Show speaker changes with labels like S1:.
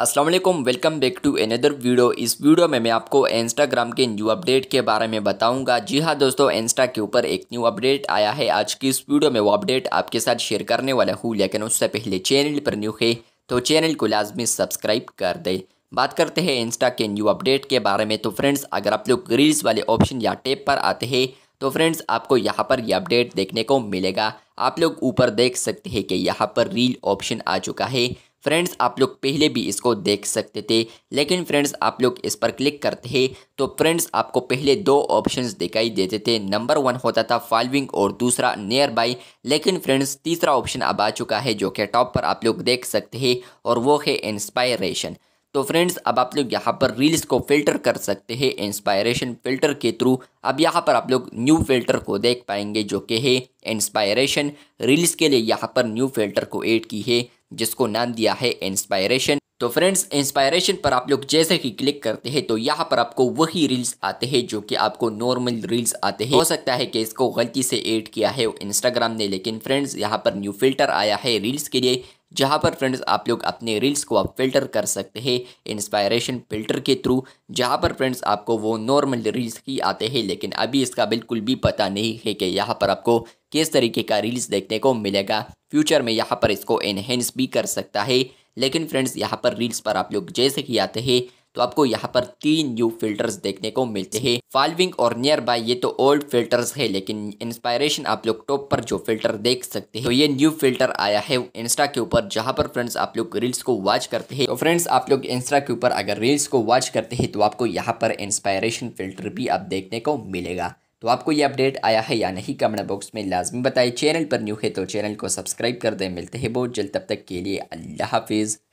S1: Aslam welcome back to another video इस video में मैं आपको इंस्टाग्राम के न्यू अपडेट के बारे में बताऊंगा जी हाँ दोस्तों इंस्टा के ऊपर एक न्यू अपडेट आया है आज की इस वीडियो में वो अपडेट आपके साथ शेयर करने वाला हूँ लेकिन उससे पहले चैनल पर न्यू है तो चैनल को लाजमी सब्सक्राइब कर दें बात करते हैं इंस्टा के न्यू अपडेट के बारे में तो फ्रेंड्स अगर आप लोग रील्स वाले ऑप्शन या टेप पर आते हैं तो फ्रेंड्स आपको यहाँ पर यह अपडेट देखने को मिलेगा आप लोग ऊपर देख सकते हैं कि यहाँ पर रील ऑप्शन आ चुका है फ्रेंड्स आप लोग पहले भी इसको देख सकते थे लेकिन फ्रेंड्स आप लोग इस पर क्लिक करते हैं तो फ्रेंड्स आपको पहले दो ऑप्शंस दिखाई देते थे नंबर वन होता था फॉलोइंग और दूसरा नियर बाई लेकिन फ्रेंड्स तीसरा ऑप्शन अब आ चुका है जो कि टॉप पर आप लोग देख सकते हैं और वो है इंस्पायरेशन तो फ्रेंड्स अब आप लोग यहाँ पर रील्स को फिल्टर कर सकते हैं इंस्पायरेशन फिल्टर के थ्रू अब यहाँ पर आप लोग न्यू फिल्टर को देख पाएंगे जो कि है इंस्पायरेशन रील्स के लिए यहाँ पर न्यू फिल्टर को ऐड की है जिसको नाम दिया है इंस्पायरेशन तो फ्रेंड्स इंस्पायरेशन पर आप लोग जैसे ही क्लिक करते हैं तो यहाँ पर आपको वही रील्स आते हैं जो कि आपको नॉर्मल रील्स आते हैं हो सकता है कि इसको गलती से ऐड किया है इंस्टाग्राम ने लेकिन फ्रेंड्स यहाँ पर न्यू फिल्टर आया है रील्स के लिए जहाँ पर फ्रेंड्स आप लोग अपने रील्स को आप फिल्टर कर सकते हैं इंस्पायरेशन फिल्टर के थ्रू जहाँ पर फ्रेंड्स आपको वो नॉर्मल रील्स ही आते हैं लेकिन अभी इसका बिल्कुल भी पता नहीं है कि यहाँ पर आपको किस तरीके का रील्स देखने को मिलेगा फ्यूचर में यहाँ पर इसको एनहेंस भी कर सकता है लेकिन फ्रेंड्स यहाँ पर रील्स पर आप लोग जैसे ही आते हैं तो आपको यहाँ पर तीन न्यू फिल्टर्स देखने को मिलते हैं फॉलविंग और नियर बाय ये तो ओल्ड फिल्टर्स है लेकिन इंस्पायरेशन आप लोग टॉप पर जो फिल्टर देख सकते हैं तो ये न्यू फिल्टर आया है इंस्टा के ऊपर जहाँ पर फ्रेंड्स आप लोग रील्स को वॉच करते हैं तो फ्रेंड्स आप लोग इंस्टा के ऊपर अगर रील्स को वॉच करते हैं तो आपको यहाँ पर इंस्पायरेशन फिल्टर भी आप देखने को मिलेगा तो आपको ये अपडेट आया है या नहीं कमेंट बॉक्स में लाजमी बताएं चैनल पर न्यू है तो चैनल को सब्सक्राइब कर दें मिलते हैं बहुत जल्द तब तक के लिए अल्लाह हाफिज़